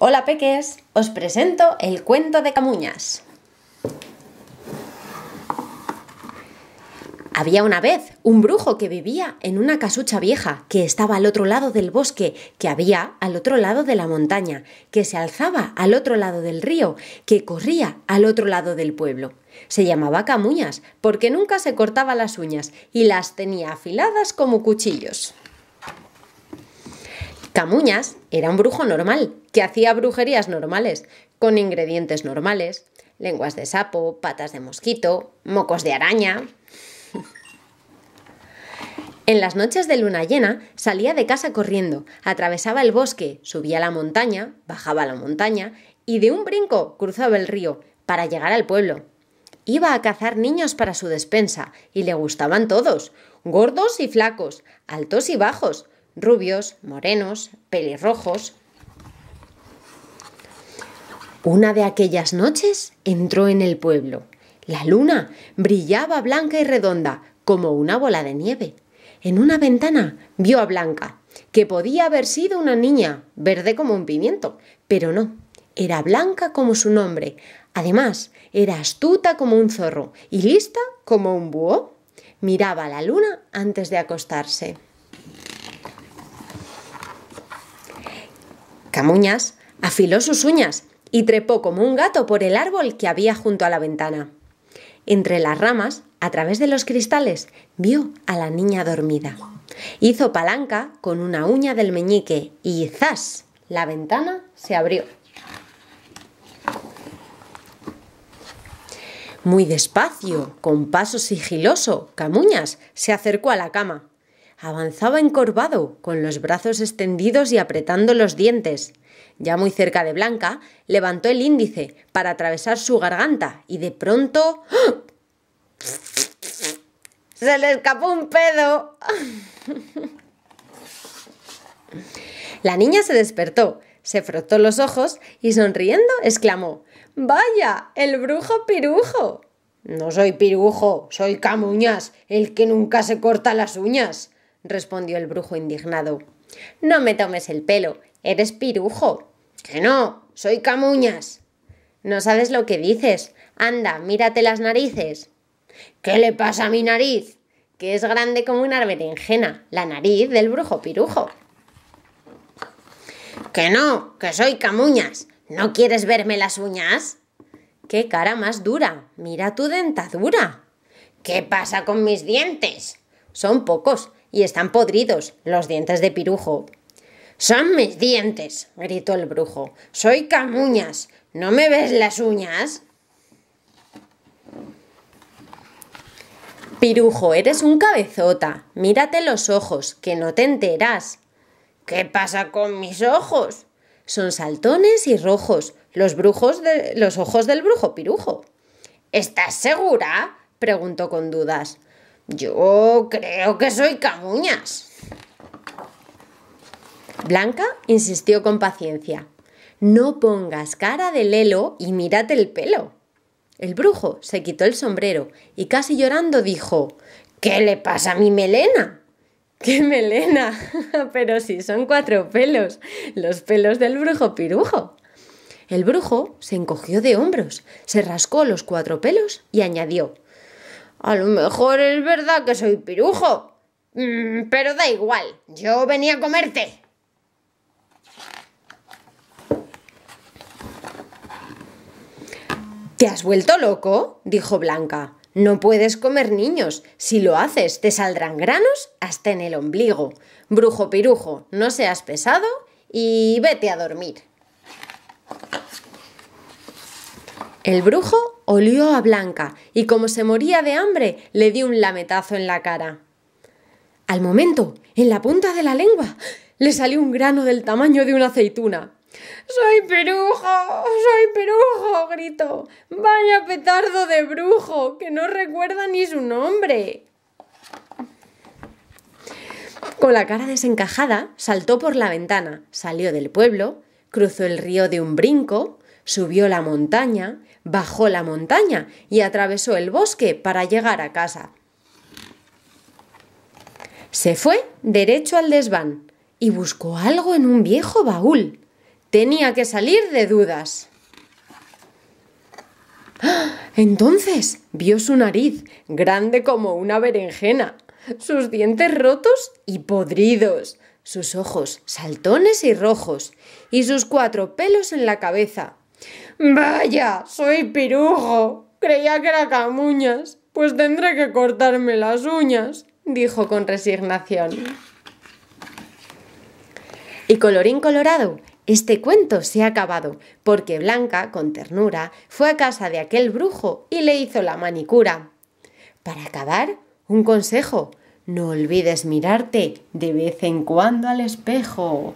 Hola peques, os presento el cuento de Camuñas. Había una vez un brujo que vivía en una casucha vieja que estaba al otro lado del bosque, que había al otro lado de la montaña, que se alzaba al otro lado del río, que corría al otro lado del pueblo. Se llamaba Camuñas porque nunca se cortaba las uñas y las tenía afiladas como cuchillos. Camuñas era un brujo normal, que hacía brujerías normales, con ingredientes normales, lenguas de sapo, patas de mosquito, mocos de araña. En las noches de luna llena salía de casa corriendo, atravesaba el bosque, subía la montaña, bajaba la montaña y de un brinco cruzaba el río para llegar al pueblo. Iba a cazar niños para su despensa y le gustaban todos, gordos y flacos, altos y bajos, rubios, morenos, pelirrojos. Una de aquellas noches entró en el pueblo. La luna brillaba blanca y redonda, como una bola de nieve. En una ventana vio a Blanca, que podía haber sido una niña, verde como un pimiento, pero no, era blanca como su nombre. Además, era astuta como un zorro y lista como un búho. Miraba la luna antes de acostarse. Camuñas afiló sus uñas y trepó como un gato por el árbol que había junto a la ventana. Entre las ramas, a través de los cristales, vio a la niña dormida. Hizo palanca con una uña del meñique y ¡zas! La ventana se abrió. Muy despacio, con paso sigiloso, Camuñas se acercó a la cama. Avanzaba encorvado, con los brazos extendidos y apretando los dientes. Ya muy cerca de Blanca, levantó el índice para atravesar su garganta y de pronto... ¡Ah! ¡Se le escapó un pedo! La niña se despertó, se frotó los ojos y sonriendo exclamó Vaya, el brujo pirujo. No soy pirujo, soy camuñas, el que nunca se corta las uñas respondió el brujo indignado. No me tomes el pelo, eres pirujo. Que no, soy camuñas. No sabes lo que dices. Anda, mírate las narices. ¿Qué le pasa a mi nariz? Que es grande como una berenjena, la nariz del brujo pirujo. Que no, que soy camuñas. ¿No quieres verme las uñas? ¡Qué cara más dura! Mira tu dentadura. ¿Qué pasa con mis dientes? Son pocos, y están podridos los dientes de pirujo. Son mis dientes, gritó el brujo. Soy camuñas. ¿No me ves las uñas? Pirujo, eres un cabezota. Mírate los ojos, que no te enteras. ¿Qué pasa con mis ojos? Son saltones y rojos, los brujos los ojos del brujo pirujo. ¿Estás segura? preguntó con dudas. Yo creo que soy camuñas. Blanca insistió con paciencia. No pongas cara de lelo y mírate el pelo. El brujo se quitó el sombrero y casi llorando dijo ¿Qué le pasa a mi melena? ¡Qué melena! Pero si son cuatro pelos, los pelos del brujo pirujo. El brujo se encogió de hombros, se rascó los cuatro pelos y añadió a lo mejor es verdad que soy pirujo. Mm, pero da igual, yo venía a comerte. ¿Te has vuelto loco? dijo Blanca. No puedes comer niños. Si lo haces, te saldrán granos hasta en el ombligo. Brujo pirujo, no seas pesado y vete a dormir. El brujo olió a Blanca y como se moría de hambre, le dio un lametazo en la cara. Al momento, en la punta de la lengua, le salió un grano del tamaño de una aceituna. ¡Soy perujo! ¡Soy perujo! gritó. ¡Vaya petardo de brujo! que no recuerda ni su nombre. Con la cara desencajada, saltó por la ventana, salió del pueblo, cruzó el río de un brinco, Subió la montaña, bajó la montaña y atravesó el bosque para llegar a casa. Se fue derecho al desván y buscó algo en un viejo baúl. Tenía que salir de dudas. ¡Ah! Entonces vio su nariz, grande como una berenjena, sus dientes rotos y podridos, sus ojos saltones y rojos, y sus cuatro pelos en la cabeza. Vaya, soy pirujo. Creía que era camuñas. Pues tendré que cortarme las uñas, dijo con resignación. Y colorín colorado, este cuento se ha acabado, porque Blanca, con ternura, fue a casa de aquel brujo y le hizo la manicura. Para acabar, un consejo, no olvides mirarte de vez en cuando al espejo.